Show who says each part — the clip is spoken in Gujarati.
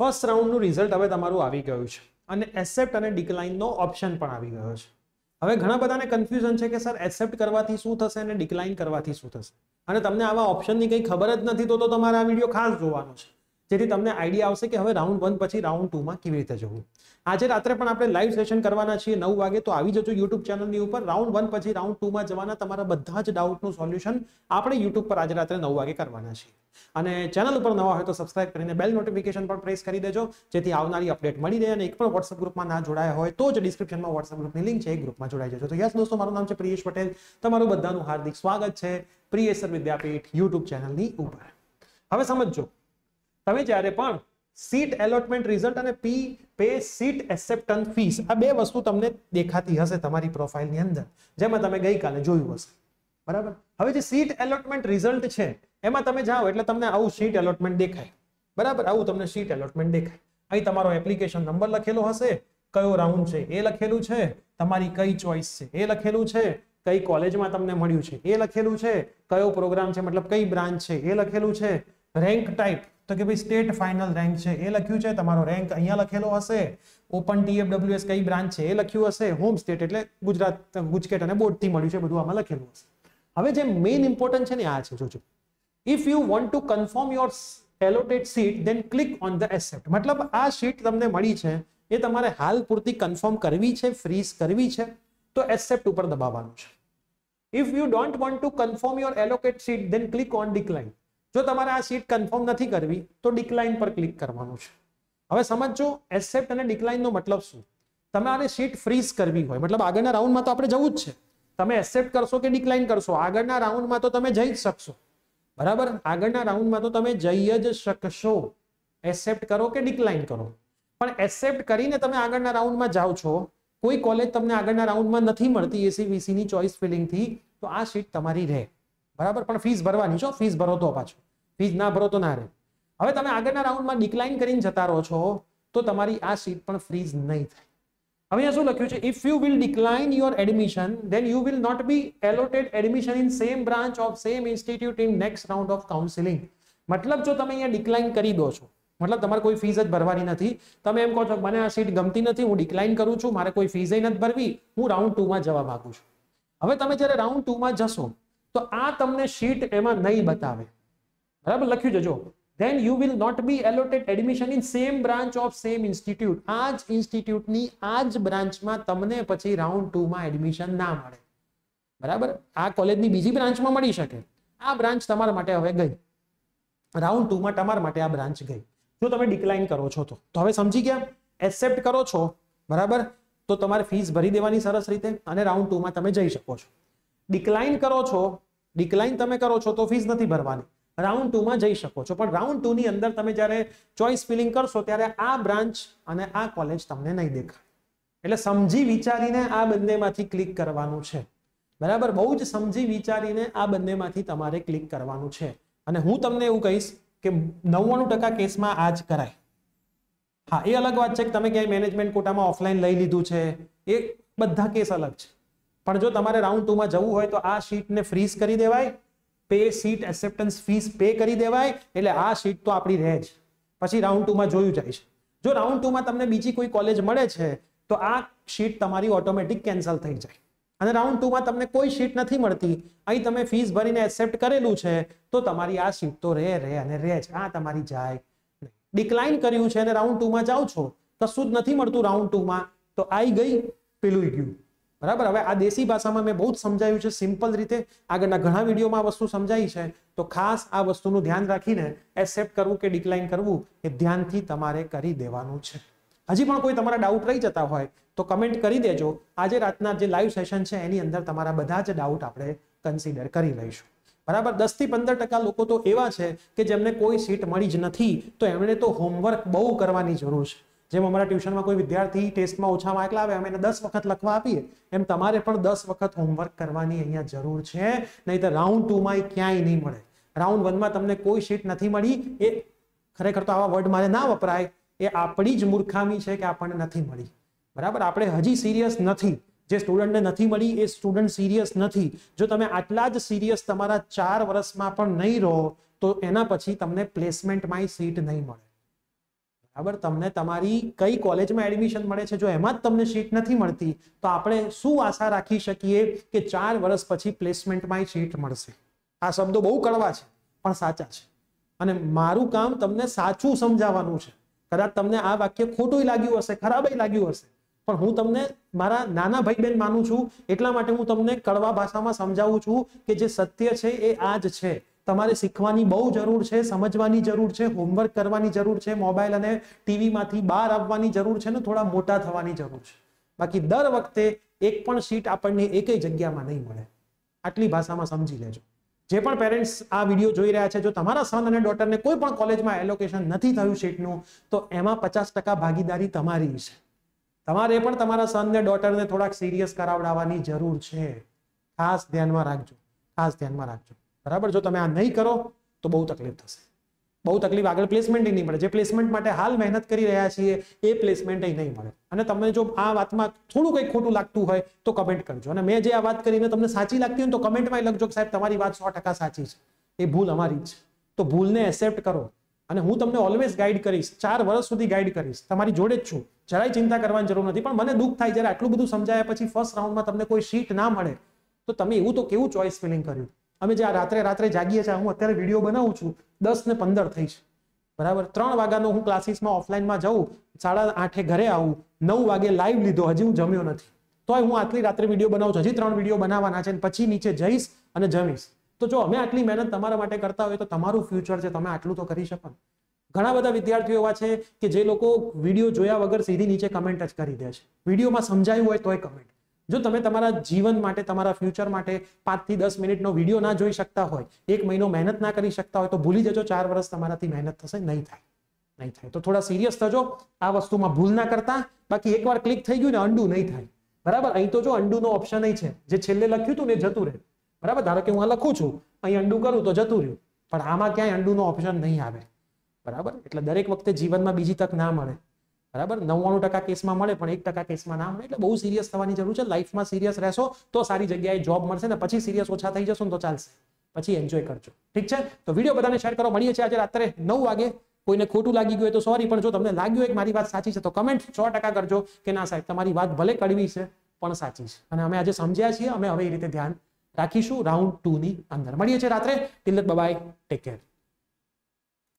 Speaker 1: ફર્સ્ટ રાઉન્ડનું રિઝલ્ટ હવે તમારું આવી ગયું છે અને એક્સેપ્ટ અને ડિક્લાઇનનો ઓપ્શન પણ આવી ગયો છે હવે ઘણા બધાને કન્ફ્યુઝન છે કે સર એક્સેપ્ટ કરવાથી શું થશે અને ડિક્લાઇન કરવાથી શું થશે અને તમને આવા ઓપ્શનની કંઈ ખબર જ નથી તો તો તમારે આ વિડીયો ખાસ જોવાનો છે જેથી તમને આઈડિયા આવશે કે હવે રાઉન્ડ વન પછી રાઉન્ડ ટુ માં કેવી રીતે જવું આજે રાત્રે પણ આપણે લાઈવ સેશન કરવાના છીએ નવ વાગે તો આવી જજો યુટ્યુબ ચેનલની ઉપર રાઉન્ડ વન પછી રાઉન્ડ ટુ માં જવાના તમારા બધા જ ડાઉટનું સોલ્યુશન આપણે યુટ્યુબ પર આજે રાત્રે નવ વાગે કરવાના છીએ અને ચેનલ ઉપર નવા હોય તો સબસ્ક્રાઇબ કરીને બેલ નોટિફિકેશન પણ પ્રેસ કરી દેજો જેથી આવનારી અપડેટ મળી રહે અને એક પણ વોટ્સઅપ ગ્રુપમાં ના જોડાયા હોય તો જ ડિસ્ક્રિપ્શનમાં વોટ્સઅપ ગ્રુપની લિંક છે એ ગ્રુપમાં જોડાઈ જજો તો યસ દોસ્તો મારું નામ છે પ્રિયેશ પટેલ તમારું બધાનું હાર્દિક સ્વાગત છે પ્રિયેશર વિદ્યાપીઠ યુટ્યુબ ચેનલની ઉપર હવે સમજો તમે જ્યારે પણ સીટ એલોટમેન્ટ રિઝલ્ટ અને P pay seat acceptance fees આ બે વસ્તુ તમને દેખાતી હશે તમારી પ્રોફાઇલની અંદર જેમાં તમે ગઈકાલે જોયું હશે બરાબર હવે જે સીટ એલોટમેન્ટ રિઝલ્ટ છે એમાં તમે જાઓ એટલે તમને આવું સીટ એલોટમેન્ટ દેખાય બરાબર આવું તમને સીટ એલોટમેન્ટ દેખાય અહીં તમારો એપ્લિકેશન નંબર લખેલો હશે કયો રાઉન્ડ છે એ લખેલું છે તમારી કઈ ચોઈસ છે એ લખેલું છે કઈ કોલેજમાં તમને મળ્યું છે એ લખેલું છે કયો પ્રોગ્રામ છે મતલબ કઈ બ્રાન્ચ છે એ લખેલું છે રેન્ક ટાઈપ તો કે ભાઈ સ્ટેટ ફાઇનલ રેન્ક છે એ લખ્યું છે તમારો રેન્ક અહીંયા લખેલો હશે ઓપન ટીએફડબ્લ્યુએસ કઈ બ્રાન્ચ છે એ લખ્યું હશે હોમ સ્ટેટ એટલે ગુજરાત ગુજકેટ અને બોર્ડથી મળ્યું છે બધું આમાં લખેલું હશે હવે જે મેઇન ઇમ્પોર્ટન્ટ છે ને આ છે જોજો if you want to confirm your allotted seat then click on the accept મતલબ આ સીટ તમને મળી છે એ તમારે હાલ પૂરતી કન્ફર્મ કરવી છે ફ્રીઝ કરવી છે તો એસેપ્ટ ઉપર દબાવવાનું છે if you don't want to confirm your allocate seat then click on decline જો તમારે આ સીટ કન્ફર્મ નથી કરવી તો ડિક્લાઇન પર ક્લિક કરવાનું છે હવે સમજો એસેપ્ટ અને ડિક્લાઇનનો મતલબ શું તમારે સીટ ફ્રીઝ કરવી હોય મતલબ આગળના રાઉન્ડમાં તો આપણે જવું જ છે તમે એસેપ્ટ કરશો કે ડિક્લાઇન કરશો આગળના રાઉન્ડમાં તો તમે જઈ જ શકશો બરાબર આગળના રાઉન્ડમાં તો તમે જઈ જ શકશો એસેપ્ટ કરો કે ડિક્લાઇન કરો પણ એસેપ્ટ કરીને તમે આગળના રાઉન્ડમાં જાઓ છો કોઈ કોલેજ તમને આગળના રાઉન્ડમાં નથી મળતી એસીવીસીની ચોઇસ ફિલિંગથી તો આ સીટ તમારી રહે બરાબર પણ ફીસ ભરવાની છો ફીસ ભરો તો પાછું ફીસ ના ભરો તો ના રહે હવે તમે આગળના રાઉન્ડમાં ડિક્લાઇન કરીને જતા રહો છો તો તમારી આ સીટ પણ ફ્રીઝ નહીં થાય હવે અહીંયા શું લખ્યું છે if you will decline your admission then you will not be allotted admission in same branch of same institute in next round of counselling મતલબ જો તમે અહીંયા ડિક્લાઇન કરી દો છો મતલબ તમારે કોઈ ફીઝ જ ભરવાની નથી તમે એમ કહો છો મને આ સીટ ગમતી નથી હું ડિક્લાઇન કરું છું મારે કોઈ ફીઝ નથી ભરવી હું રાઉન્ડ ટુમાં જવા માંગુ છું હવે તમે જ્યારે રાઉન્ડ ટુ માં જશો તો આ તમને સીટ એમાં નહીં બતાવે બરાબર લખ્યું જજો then you will not be allotted admission in same branch of same institute આજ જ ઇન્સ્ટિટ્યૂટની આ જ બ્રાન્ચમાં તમને પછી રાઉન્ડ ટુમાં એડમિશન ના મળે બરાબર આ કોલેજની બીજી બ્રાન્ચમાં મળી શકે આ બ્રાન્ચ તમારા માટે હવે ગઈ રાઉન્ડ ટુમાં તમારા માટે આ બ્રાન્ચ ગઈ જો તમે ડિક્લાઇન કરો છો તો તો હવે સમજી ગયા એક્સેપ્ટ કરો છો બરાબર તો તમારે ફીસ ભરી દેવાની સરસ રીતે અને રાઉન્ડ ટુમાં તમે જઈ શકો છો ડિક્લાઇન કરો છો ડિક્લાઇન તમે કરો છો તો ફીસ નથી ભરવાની રાઉન્ડ ટુમાં જઈ શકો છો પણ રાઉન્ડ ટુ ની અંદર તમે જ્યારે ચોઇસ ફિલિંગ કરશો ત્યારે આ બ્રાન્ચ અને આ કોલેજ તમને નહીં દેખાય એટલે સમજી વિચારીને આ બંનેમાંથી ક્લિક કરવાનું છે બરાબર બહુ જ સમજી વિચારીને આ બંનેમાંથી તમારે ક્લિક કરવાનું છે અને હું તમને એવું કહીશ કે નવ્વાણું ટકા કેસમાં આ જ કરાય હા એ અલગ વાત છે કે તમે ક્યાંય મેનેજમેન્ટ કોટામાં ઓફલાઈન લઈ લીધું છે એ બધા કેસ અલગ છે પણ જો તમારે રાઉન્ડ ટુમાં જવું હોય તો આ શીટને ફ્રીઝ કરી દેવાય pay seat acceptance fees pay કરી દેવાય એટલે આ સીટ તો આપણી રહે જ પછી રાઉન્ડ ટુમાં જોયું જાય છે જો રાઉન્ડ ટુમાં તમને બીજી કોઈ કોલેજ મળે છે તો આ શીટ તમારી ઓટોમેટિક કેન્સલ થઈ જાય અને રાઉન્ડ ટુમાં તમને કોઈ શીટ નથી મળતી અહીં તમે ફીસ ભરીને એક્સેપ્ટ કરેલું છે તો તમારી આ શીટ તો રહે રહે અને રહે જ આ તમારી જાય ડિક્લાઇન કર્યું છે અને રાઉન્ડ ટુમાં જાઓ છો કશું જ નથી મળતું રાઉન્ડ ટુમાં તો આવી ગઈ પેલું ગયું બરાબર હવે આ દેશી ભાષામાં મેં બહુ જ સમજાયું છે સિમ્પલ રીતે આગળના ઘણા વિડીયોમાં વસ્તુ સમજાઈ છે તો ખાસ આ વસ્તુનું ધ્યાન રાખીને એક્સેપ્ટ કરવું કે ડિક્લાઇન કરવું એ ધ્યાનથી તમારે કરી દેવાનું છે હજી પણ કોઈ તમારા ડાઉટ રહી જતા હોય તો કમેન્ટ કરી દેજો આજે રાતના જે લાઈવ સેશન છે એની અંદર તમારા બધા જ ડાઉટ આપણે કન્સિડર કરી લઈશું બરાબર દસ થી પંદર ટકા લોકો તો એવા છે કે જેમને કોઈ સીટ મળી જ નથી તો એમણે તો હોમવર્ક બહુ કરવાની જરૂર છે જેમ અમારા ટ્યુશનમાં કોઈ વિદ્યાર્થી ટેસ્ટમાં ઓછા માર્ક લાવે અમે એને દસ વખત લખવા આપીએ એમ તમારે પણ દસ વખત હોમવર્ક કરવાની અહીંયા જરૂર છે નહીં તો રાઉન્ડ ટુમાં એ ક્યાંય નહીં મળે રાઉન્ડ વનમાં તમને કોઈ શીટ નથી મળી એ ખરેખર તો આવા વર્ડ મારે ના વપરાય એ આપણી જ મૂર્ખામી છે કે આપણને નથી મળી બરાબર આપણે હજી સિરિયસ નથી જે સ્ટુડન્ટને નથી મળી એ સ્ટુડન્ટ સિરિયસ નથી જો તમે આટલા જ સિરિયસ તમારા ચાર વર્ષમાં પણ નહીં રહો તો એના પછી તમને પ્લેસમેન્ટમાં સીટ નહીં મળે બરાબર તમને તમારી કઈ કોલેજમાં એડમિશન મળે છે જો એમાં જ તમને સીટ નથી મળતી તો આપણે શું આશા રાખી શકીએ કે ચાર વર્ષ પછી પ્લેસમેન્ટમાં સીટ મળશે આ શબ્દો બહુ કડવા છે પણ સાચા છે અને મારું કામ તમને સાચું સમજાવવાનું છે કદાચ તમને આ વાક્ય ખોટું લાગ્યું હશે ખરાબય લાગ્યું હશે પણ હું તમને મારા નાના ભાઈ બહેન માનું છું એટલા માટે હું તમને કડવા ભાષામાં સમજાવું છું કે જે સત્ય છે એ આ જ છે તમારે શીખવાની બહુ જરૂર છે સમજવાની જરૂર છે હોમવર્ક કરવાની જરૂર છે મોબાઈલ અને ટીવીમાંથી બહાર આવવાની જરૂર છે ને થોડા મોટા થવાની જરૂર છે બાકી દર વખતે એક પણ સીટ આપણને એકય જગ્યામાં નહીં મળે આટલી ભાષામાં સમજી લેજો જે પણ પેરેન્ટ્સ આ વિડીયો જોઈ રહ્યા છે જો તમારા સન અને ડોટરને કોઈ પણ કોલેજમાં એલોકેશન નથી થયું સીટનું તો એમાં પચાસ ભાગીદારી તમારી છે તમારે પણ તમારા સન સનને ડોટરને થોડાક સિરિયસ કરાવડાવવાની જરૂર છે ખાસ ધ્યાનમાં રાખજો ખાસ ધ્યાનમાં રાખજો બરાબર જો તમે આ નહીં કરો તો બહુ તકલીફ થશે બહુ તકલીફ આગળ પ્લેસમેન્ટ નહીં મળે જે પ્લેસમેન્ટ માટે હાલ મહેનત કરી રહ્યા છીએ એ પ્લેસમેન્ટ નહીં મળે અને તમને જો આ વાતમાં થોડું કંઈ ખોટું લાગતું હોય તો કમેન્ટ કરજો અને મેં જે આ વાત કરીને તમને સાચી લાગતી હોય તો કમેન્ટમાં લખજો કે સાહેબ તમારી વાત સો ટકા સાચી છે એ ભૂલ અમારી જ તો ભૂલને એક્સેપ્ટ કરો અને હું તમને ઓલવેઝ ગાઈડ કરીશ ચાર વર્ષ સુધી ગાઈડ કરીશ તમારી જોડે જ છું જરાય ચિંતા કરવાની જરૂર નથી પણ મને દુઃખ થાય જ્યારે આટલું બધું સમજાયા પછી ફર્સ્ટ રાઉન્ડમાં તમને કોઈ સીટ ના મળે તો તમે એવું તો કેવું ચોઇસ ફિલિંગ કર્યું અમે જે રાત્રે રાત્રે જાગીએ છીએ હું અત્યારે વિડીયો બનાવું છું દસ ને પંદર થઈ છે બરાબર ત્રણ વાગ્યાનો હું ક્લાસીસમાં ઓફલાઈનમાં જાઉં સાડા આઠે ઘરે આવું નવ વાગે લાઈવ લીધો હજી હું જમ્યો નથી તોય હું આટલી રાત્રે વિડીયો બનાવું છું હજી ત્રણ વિડીયો બનાવવાના છે પછી નીચે જઈશ અને જમીશ તો જો અમે આટલી મહેનત તમારા માટે કરતા હોય તો તમારું ફ્યુચર છે તમે આટલું તો કરી શકો ઘણા બધા વિદ્યાર્થીઓ એવા છે કે જે લોકો વિડીયો જોયા વગર સીધી નીચે કમેન્ટ જ કરી દે છે વિડીયોમાં સમજાયું હોય તોય કમેન્ટ જો તમે તમારા જીવન માટે તમારા ફ્યુચર માટે પાંચથી દસ મિનિટનો વિડીયો ના જોઈ શકતા હોય એક મહિનો મહેનત ના કરી શકતા હોય તો ભૂલી જજો ચાર વર્ષ તમારાથી મહેનત થશે નહીં થાય નહીં થાય તો થોડા સિરિયસ થજો આ વસ્તુમાં ભૂલ ના કરતા બાકી એકવાર ક્લિક થઈ ગયું ને અંડું નહીં થાય બરાબર અહીં તો જો અંડુનો ઓપ્શન છે જે છેલ્લે લખ્યું હતું ને જતું રહે બરાબર ધારો કે હું આ લખું છું અહીં અંડું કરું તો જતું રહ્યું પણ આમાં ક્યાંય અંડુનો ઓપ્શન નહીં આવે બરાબર એટલે દરેક વખતે જીવનમાં બીજી તક ના મળે બરાબર નવ્વાણું ટકા કેસમાં મળે પણ એક ટકા કેસમાં ના મળે એટલે બહુ સિરિયસ થવાની જરૂર છે લાઈફમાં સિરિયસ રહેશો તો સારી જગ્યાએ જોબ મળશે ને પછી સિરિયસ ઓછા થઈ જશો ને તો ચાલશે પછી એન્જોય કરજો ઠીક છે તો વિડીયો બધાને શેર કરો મળીએ છીએ આજે રાત્રે નવ વાગે કોઈને ખોટું લાગી ગયું હોય તો સોરી પણ જો તમને લાગ્યું હોય કે મારી વાત સાચી છે તો કમેન્ટ સો ટકા કરજો કે ના સાહેબ તમારી વાત ભલે કડવી છે પણ સાચી છે અને અમે આજે સમજ્યા છીએ અમે હવે એ રીતે ધ્યાન રાખીશું રાઉન્ડ ટુ ની અંદર મળીએ છીએ રાત્રે ટિલ્લત બબાય ટેક કેર